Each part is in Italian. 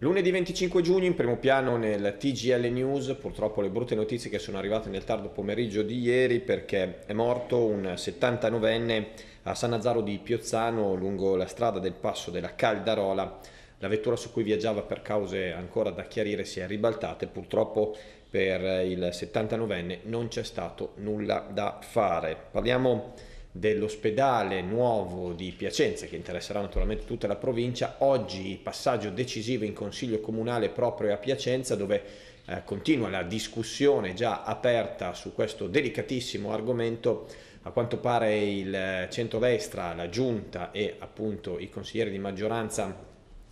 Lunedì 25 giugno in primo piano nel TGL News, purtroppo le brutte notizie che sono arrivate nel tardo pomeriggio di ieri perché è morto un 79enne a San Nazaro di Piozzano lungo la strada del passo della Caldarola. La vettura su cui viaggiava per cause ancora da chiarire si è ribaltata e purtroppo per il 79enne non c'è stato nulla da fare. Parliamo dell'ospedale nuovo di Piacenza che interesserà naturalmente tutta la provincia, oggi passaggio decisivo in consiglio comunale proprio a Piacenza dove eh, continua la discussione già aperta su questo delicatissimo argomento. A quanto pare il eh, centrodestra, la giunta e appunto i consiglieri di maggioranza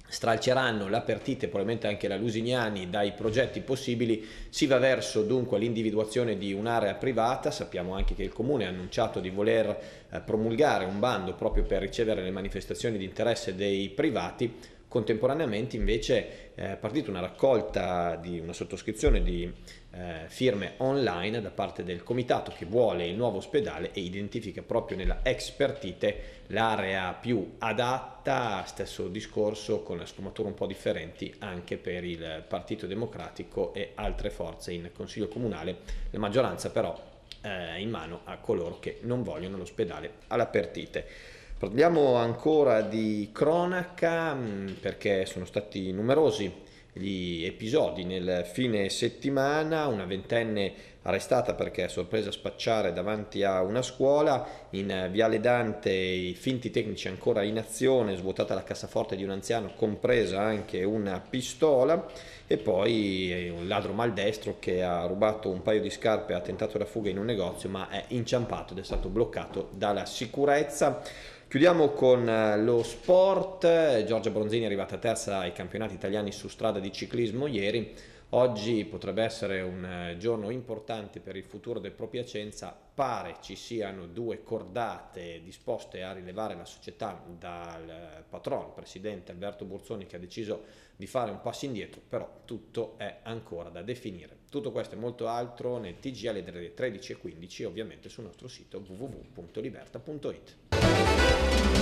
stralceranno la Pertite e probabilmente anche la Lusignani dai progetti possibili, si va verso dunque l'individuazione di un'area privata, sappiamo anche che il Comune ha annunciato di voler eh, promulgare un bando proprio per ricevere le manifestazioni di interesse dei privati, Contemporaneamente invece eh, è partita una raccolta di una sottoscrizione di eh, firme online da parte del comitato che vuole il nuovo ospedale e identifica proprio nella expertite l'area più adatta, stesso discorso con sfumature un po' differenti anche per il Partito Democratico e altre forze in Consiglio Comunale, la maggioranza però eh, in mano a coloro che non vogliono l'ospedale alla Pertite. Parliamo ancora di cronaca mm, perché sono stati numerosi gli episodi nel fine settimana, una ventenne arrestata perché è sorpresa a spacciare davanti a una scuola, in eh, Viale Dante i finti tecnici ancora in azione, svuotata la cassaforte di un anziano, compresa anche una pistola e poi eh, un ladro maldestro che ha rubato un paio di scarpe ha tentato la fuga in un negozio ma è inciampato ed è stato bloccato dalla sicurezza. Chiudiamo con eh, lo sport, Giorgia Bronzini è arrivata terza ai campionati italiani su strada di ciclismo ieri, Oggi potrebbe essere un eh, giorno importante per il futuro del Propiacenza, pare ci siano due cordate disposte a rilevare la società dal eh, patron, presidente Alberto Burzoni che ha deciso di fare un passo indietro, però tutto è ancora da definire. Tutto questo e molto altro nel TGL delle 13.15 ovviamente sul nostro sito www.liberta.it.